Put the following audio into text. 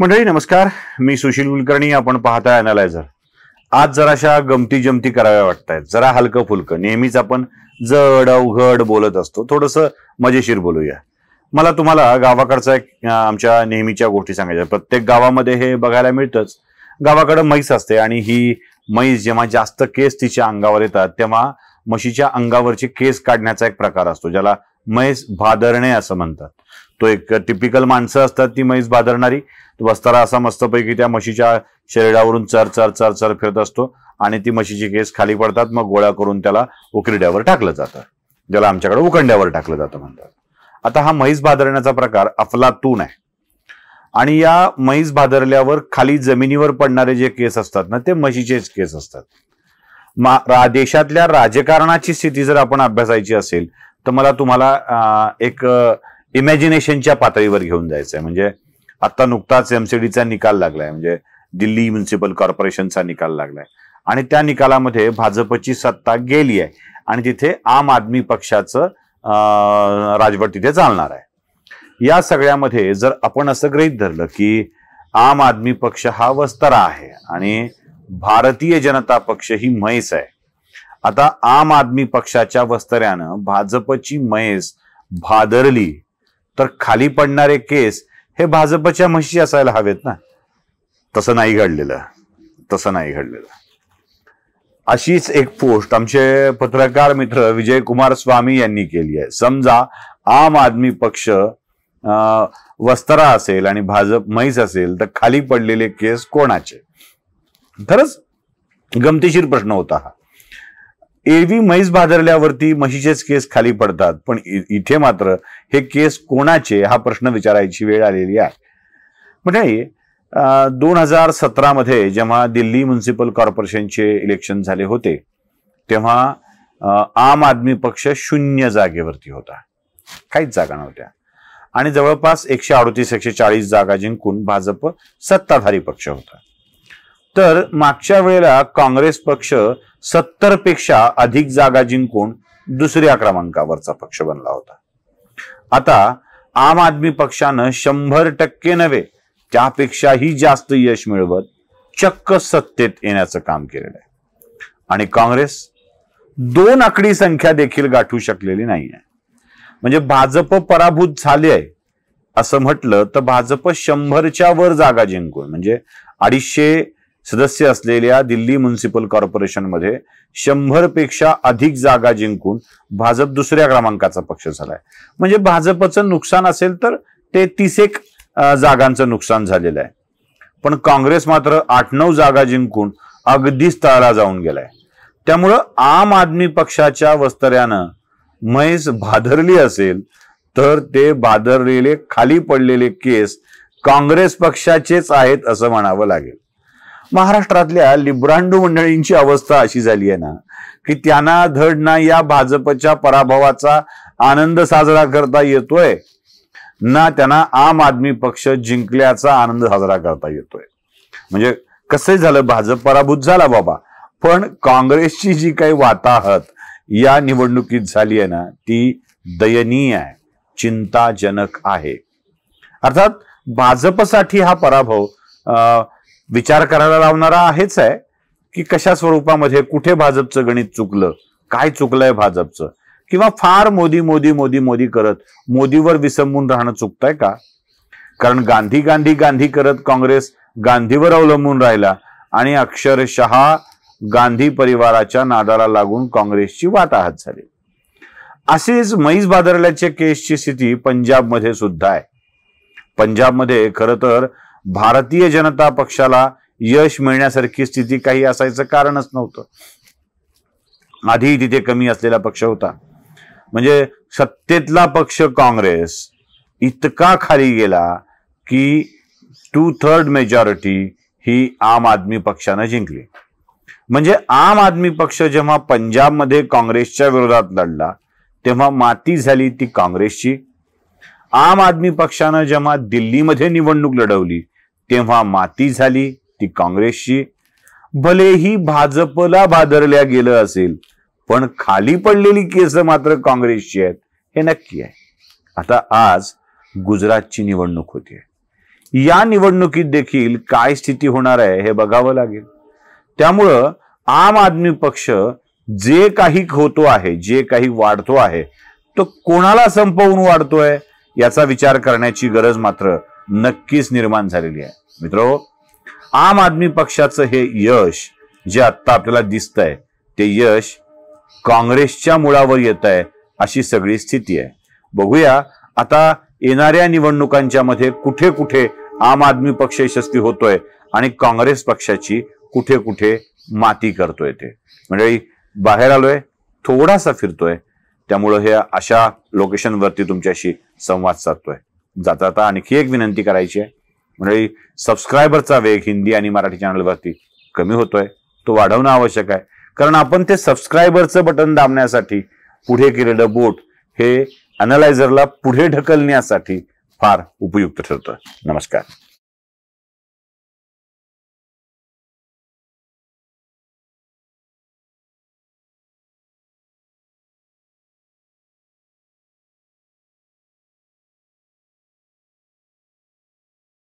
मंडळी नमस्कार मी सुशील कुलकर्णी आपण पाहताय अनालायझर आज जराशा गमती जमती कराव्या आहेत जरा हलकं फुलक नेहमीच आपण जड अवघड बोलत असतो थोडस मजेशीर बोलूया मला तुम्हाला गावाकडचा एक आमच्या नेहमीच्या गोष्टी सांगायच्या प्रत्येक गावामध्ये हे बघायला मिळतंच गावाकडं म्हैस असते आणि ही म्हैस जेव्हा जास्त केस तिच्या अंगावर येतात तेव्हा म्हशीच्या अंगावरचे केस काढण्याचा एक प्रकार असतो ज्याला म्हैस भादरणे असं म्हणतात तो एक टिपिकल माणसं असतात ती म्हैस भादरणारी वस्तारा असा असा मस्तपैकी त्या म्हशीच्या शरीरावरून चर चर चर चर फिरत असतो आणि ती म्हशीची केस खाली पडतात मग गोळा करून त्याला उकरीड्यावर टाकलं जातं ज्याला आमच्याकडे उकंड्यावर टाकलं जातं म्हणतात आता हा म्हैस भादरण्याचा प्रकार अफलातून आहे आणि या म्हैस भादरल्यावर खाली जमिनीवर पडणारे जे केस असतात ना ते म्हशीचेच केस असतात मा देशातल्या राजकारणाची स्थिती जर आपण अभ्यासायची असेल तर मला तुम्हाला एक इमॅजिनेशनच्या पातळीवर घेऊन जायचं आहे म्हणजे आता नुकताच एमसीडीचा निकाल लागलाय म्हणजे दिल्ली म्युन्सिपल कॉर्पोरेशनचा निकाल लागलाय आणि त्या निकालामध्ये भाजपची सत्ता गेली आहे आणि तिथे आम आदमी पक्षाचं राजवट तिथे चालणार आहे या सगळ्यामध्ये जर आपण असं गृहीत धरलं की आम आदमी पक्ष हा वस्तरा आहे आणि भारतीय जनता पक्ष ही म्हैस आहे आता आम आदमी पक्षाच्या वस्तऱ्यानं भाजपची म्हैस भादरली तर खाली पडणारे केस हे भाजपच्या म्हशी असायला हवेत ना तसं नाही घडलेलं तसं नाही घडलेलं अशीच एक पोस्ट आमचे पत्रकार मित्र विजय कुमार स्वामी यांनी केली आहे समजा आम आदमी पक्ष वस्त्रा असेल आणि भाजप म्हैस असेल तर खाली पडलेले केस कोणाचे खरंच गमतीशीर प्रश्न होता हा एरवी म्हैस भादरल्यावरती म्हशीचेच केस खाली पडतात पण इथे मात्र हे केस कोणाचे हा प्रश्न विचारायची वेळ आलेली आहे म्हणजे दोन हजार सतरामध्ये जेव्हा दिल्ली म्युन्सिपल कॉर्पोरेशनचे इलेक्शन झाले होते तेव्हा आम आदमी पक्ष शून्य जागेवरती होता काहीच जागा नव्हत्या आणि जवळपास एकशे अडतीस एकशे चाळीस जागा जिंकून भाजप सत्ताधारी पक्ष होता तर मागच्या वेळेला काँग्रेस पक्ष सत्तर पेक्षा अधिक जागा जिंकून दुसऱ्या क्रमांकावरचा पक्ष बनला होता आता आम आदमी पक्षानं शंभर टक्के नव्हे त्यापेक्षाही जास्त यश मिळवत चक्क सत्तेत येण्याचं काम केलेलं आहे आणि काँग्रेस दोन आकडी संख्या देखील गाठू शकलेली नाही आहे म्हणजे भाजप पराभूत झाले आहे असं म्हटलं तर भाजप शंभरच्या वर जागा जिंकून म्हणजे अडीचशे सदस्य असलेल्या दिल्ली म्युन्सिपल कॉर्पोरेशनमध्ये शंभरपेक्षा अधिक जागा जिंकून भाजप दुसऱ्या क्रमांकाचा पक्ष झालाय म्हणजे भाजपचं नुकसान असेल तर ते तीस एक जागांचं नुकसान झालेलं आहे पण काँग्रेस मात्र आठ नऊ जागा जिंकून अगदीच तळाला जाऊन गेलाय त्यामुळं आम आदमी पक्षाच्या वस्तऱ्यानं म्हैस भादरली असेल तर ते भादरलेले खाली पडलेले केस काँग्रेस पक्षाचेच आहेत असं म्हणावं लागेल महाराष्ट्रातल्या लिब्रांडू मंडळींची अवस्था अशी झाली आहे ना की त्यांना धड ना या भाजपच्या पराभवाचा आनंद साजरा करता येतोय ना त्यांना आम आदमी पक्ष जिंकल्याचा आनंद साजरा करता येतोय म्हणजे कसं झालं भाजप पराभूत झाला बाबा पण काँग्रेसची जी काही वाताहत या निवडणुकीत झाली आहे ना ती दयनीय आहे चिंताजनक आहे अर्थात भाजपसाठी हा पराभव विचार करायला लावणारा आहेच आहे की कशा स्वरूपामध्ये कुठे भाजपचं गणित चुकलं काय चुकलंय भाजपचं किंवा फार मोदी मोदी मोदी मोदी करत मोदीवर विसंबून राहणं चुकतंय का कारण गांधी गांधी गांधी करत काँग्रेस गांधीवर अवलंबून राहिला आणि अक्षरशः गांधी परिवाराच्या नादाला लागून काँग्रेसची वाताहत झाली असेच मैस बादरल्याच्या केसची स्थिती पंजाबमध्ये सुद्धा आहे पंजाबमध्ये खरं तर भारतीय जनता पक्षाला यश मिळण्यासारखी स्थिती काही असायचं कारणच नव्हतं आधी तिथे कमी असलेला पक्ष होता म्हणजे सत्तेतला पक्ष काँग्रेस इतका खाली गेला की टू थर्ड मेजॉरिटी ही आम आदमी पक्षानं जिंकली म्हणजे आम आदमी पक्ष जेव्हा पंजाबमध्ये काँग्रेसच्या विरोधात लढला तेव्हा माती झाली ती काँग्रेसची आम आदमी पक्षानं जेव्हा दिल्लीमध्ये निवडणूक लढवली तेव्हा माती झाली ती काँग्रेसची भलेही भाजपला भादरल्या गेलं असेल पण खाली पडलेली केस मात्र काँग्रेसची आहेत हे नक्की आहे आता आज गुजरातची निवडणूक होते या निवडणुकीत देखील काय स्थिती होणार आहे हे बघावं लागेल त्यामुळं आम आदमी पक्ष जे काही होतो आहे जे काही वाढतो आहे तो कोणाला संपवून वाढतोय याचा विचार करण्याची गरज मात्र नक्कीच निर्माण झालेली आहे मित्रो आम आदमी पक्षाचं हे यश जे आत्ता आपल्याला दिसतंय ते यश काँग्रेसच्या मुळावर येत आहे अशी सगळी स्थिती आहे बघूया आता येणाऱ्या निवडणुकांच्या मध्ये कुठे कुठे आम आदमी पक्ष यशस्वी होतोय आणि काँग्रेस पक्षाची कुठे कुठे माती करतोय ते म्हणजे बाहेर आलोय थोडासा फिरतोय त्यामुळं हे अशा लोकेशनवरती तुमच्याशी संवाद साधतोय जाता जाता आणखी एक विनंती करायची आहे म्हणजे सबस्क्रायबरचा वेग हिंदी आणि मराठी चॅनलवरती कमी होतोय तो वाढवणं आवश्यक आहे कारण आपण ते सबस्क्रायबरचं बटन दाबण्यासाठी पुढे केलेलं बोट हे अनलायझरला पुढे ढकलण्यासाठी फार उपयुक्त ठरतं नमस्कार